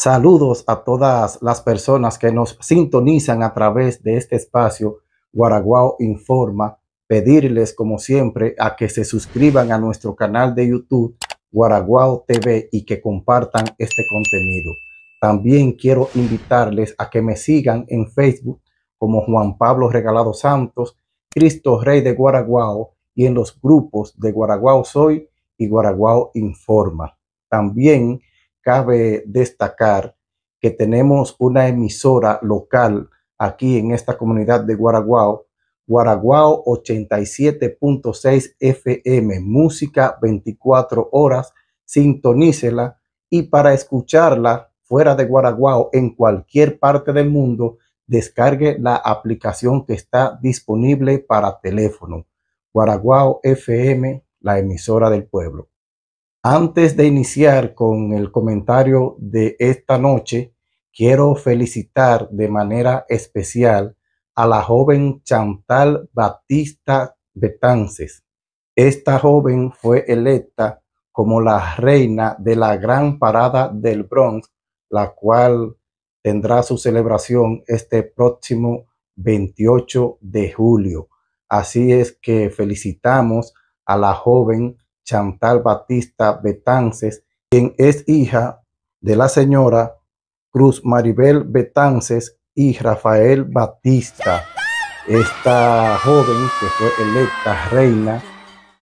Saludos a todas las personas que nos sintonizan a través de este espacio Guaraguao Informa. Pedirles, como siempre, a que se suscriban a nuestro canal de YouTube Guaraguao TV y que compartan este contenido. También quiero invitarles a que me sigan en Facebook como Juan Pablo Regalado Santos, Cristo Rey de Guaraguao y en los grupos de Guaraguao Soy y Guaraguao Informa. También cabe destacar que tenemos una emisora local aquí en esta comunidad de Guaraguao, Guaraguao 87.6 FM, música 24 horas, sintonícela y para escucharla fuera de Guaraguao en cualquier parte del mundo, descargue la aplicación que está disponible para teléfono. Guaraguao FM, la emisora del pueblo. Antes de iniciar con el comentario de esta noche, quiero felicitar de manera especial a la joven Chantal Batista Betances. Esta joven fue electa como la reina de la gran parada del Bronx, la cual tendrá su celebración este próximo 28 de julio. Así es que felicitamos a la joven Chantal Batista Betances, quien es hija de la señora Cruz Maribel Betances y Rafael Batista. Esta joven que fue electa reina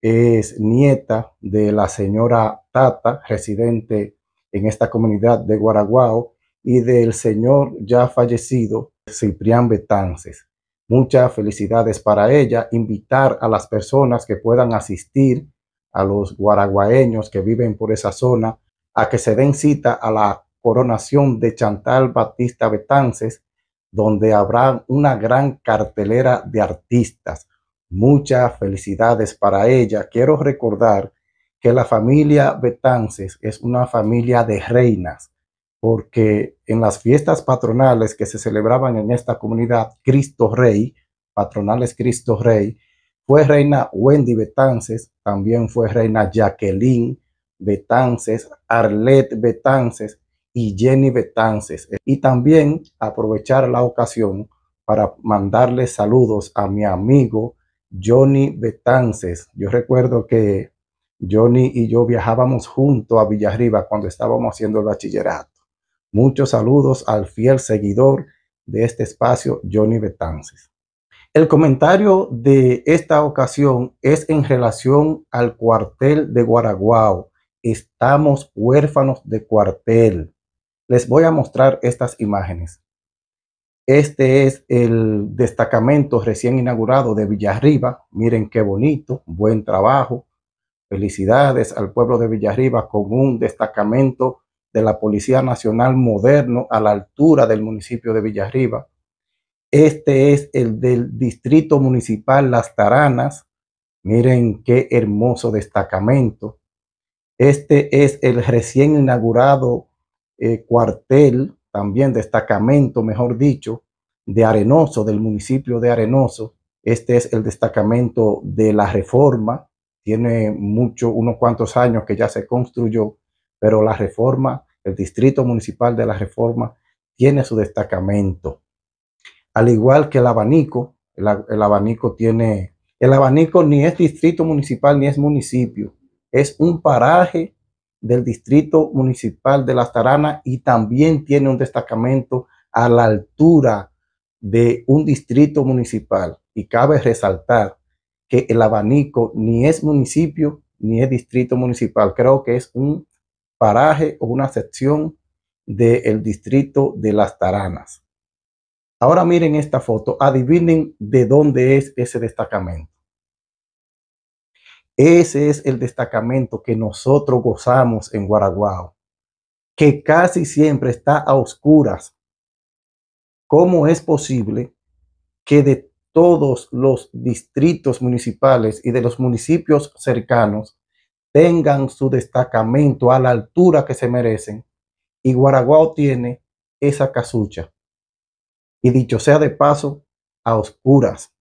es nieta de la señora Tata, residente en esta comunidad de Guaraguao, y del señor ya fallecido Ciprián Betances. Muchas felicidades para ella, invitar a las personas que puedan asistir a los guaraguaeños que viven por esa zona a que se den cita a la coronación de Chantal Batista Betances, donde habrá una gran cartelera de artistas. Muchas felicidades para ella. Quiero recordar que la familia Betances es una familia de reinas, porque en las fiestas patronales que se celebraban en esta comunidad, Cristo Rey, patronales Cristo Rey, fue reina Wendy Betances, también fue reina Jacqueline Betances, Arlette Betances y Jenny Betances. Y también aprovechar la ocasión para mandarle saludos a mi amigo Johnny Betances. Yo recuerdo que Johnny y yo viajábamos junto a Villarriba cuando estábamos haciendo el bachillerato. Muchos saludos al fiel seguidor de este espacio, Johnny Betances. El comentario de esta ocasión es en relación al cuartel de Guaraguao. Estamos huérfanos de cuartel. Les voy a mostrar estas imágenes. Este es el destacamento recién inaugurado de Villarriba. Miren qué bonito, buen trabajo. Felicidades al pueblo de Villarriba con un destacamento de la Policía Nacional moderno a la altura del municipio de Villarriba. Este es el del distrito municipal Las Taranas. Miren qué hermoso destacamento. Este es el recién inaugurado eh, cuartel, también destacamento, mejor dicho, de Arenoso, del municipio de Arenoso. Este es el destacamento de la reforma. Tiene mucho, unos cuantos años que ya se construyó, pero la reforma, el distrito municipal de la reforma, tiene su destacamento al igual que el abanico, el, abanico tiene, el abanico ni es distrito municipal ni es municipio, es un paraje del distrito municipal de Las Taranas y también tiene un destacamento a la altura de un distrito municipal. Y cabe resaltar que el abanico ni es municipio ni es distrito municipal, creo que es un paraje o una sección del distrito de Las Taranas. Ahora miren esta foto, adivinen de dónde es ese destacamento. Ese es el destacamento que nosotros gozamos en Guaraguao, que casi siempre está a oscuras. ¿Cómo es posible que de todos los distritos municipales y de los municipios cercanos tengan su destacamento a la altura que se merecen y Guaraguao tiene esa casucha? dicho sea de paso, a oscuras.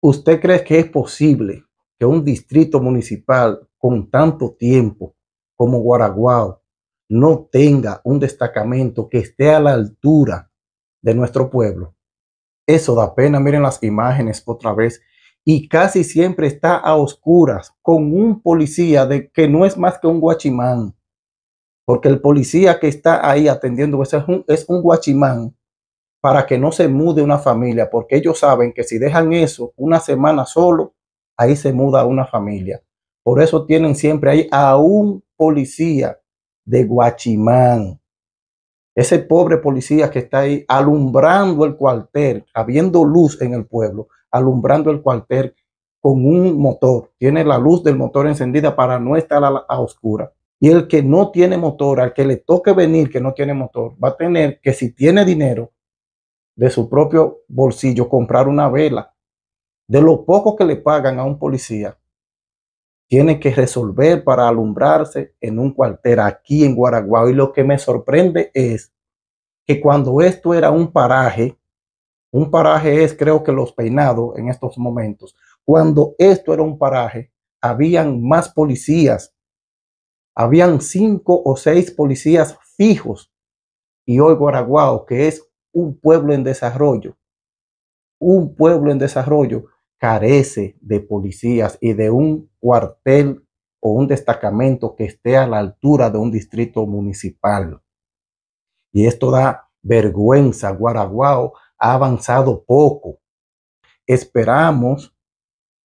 ¿Usted cree que es posible que un distrito municipal con tanto tiempo como Guaraguao no tenga un destacamento que esté a la altura de nuestro pueblo? Eso da pena, miren las imágenes otra vez. Y casi siempre está a oscuras con un policía de que no es más que un guachimán. Porque el policía que está ahí atendiendo es un guachimán para que no se mude una familia, porque ellos saben que si dejan eso una semana solo, ahí se muda una familia. Por eso tienen siempre ahí a un policía de Guachimán. Ese pobre policía que está ahí alumbrando el cuartel, habiendo luz en el pueblo, alumbrando el cuartel con un motor. Tiene la luz del motor encendida para no estar a, la, a oscura. Y el que no tiene motor, al que le toque venir que no tiene motor, va a tener que si tiene dinero, de su propio bolsillo comprar una vela, de lo poco que le pagan a un policía, tiene que resolver para alumbrarse en un cuartel aquí en Guaraguao. Y lo que me sorprende es que cuando esto era un paraje, un paraje es creo que los peinados en estos momentos, cuando esto era un paraje, habían más policías, habían cinco o seis policías fijos. Y hoy Guaraguao, que es un pueblo en desarrollo, un pueblo en desarrollo carece de policías y de un cuartel o un destacamento que esté a la altura de un distrito municipal. Y esto da vergüenza. Guaraguao ha avanzado poco. Esperamos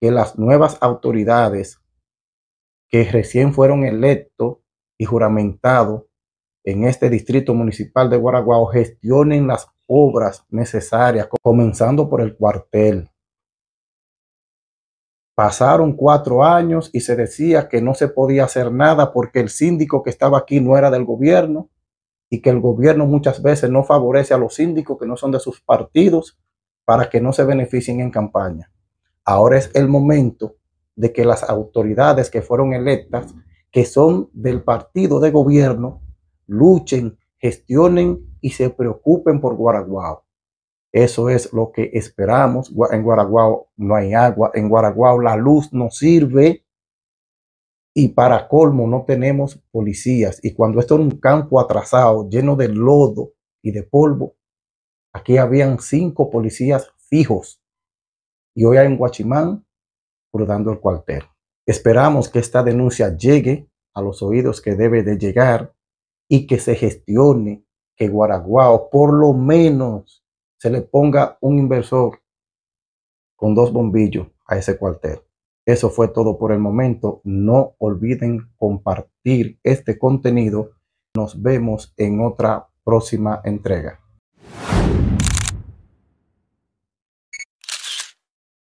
que las nuevas autoridades que recién fueron electos y juramentados en este distrito municipal de Guaraguao gestionen las obras necesarias, comenzando por el cuartel. Pasaron cuatro años y se decía que no se podía hacer nada porque el síndico que estaba aquí no era del gobierno y que el gobierno muchas veces no favorece a los síndicos que no son de sus partidos para que no se beneficien en campaña. Ahora es el momento de que las autoridades que fueron electas, que son del partido de gobierno, luchen, gestionen y se preocupen por Guaraguao. Eso es lo que esperamos. En Guaraguao no hay agua, en Guaraguao la luz no sirve y para colmo no tenemos policías. Y cuando esto era un campo atrasado, lleno de lodo y de polvo, aquí habían cinco policías fijos y hoy hay en Guachimán cruzando el cuartel. Esperamos que esta denuncia llegue a los oídos que debe de llegar y que se gestione que Guaraguao por lo menos se le ponga un inversor con dos bombillos a ese cuartel. Eso fue todo por el momento. No olviden compartir este contenido. Nos vemos en otra próxima entrega.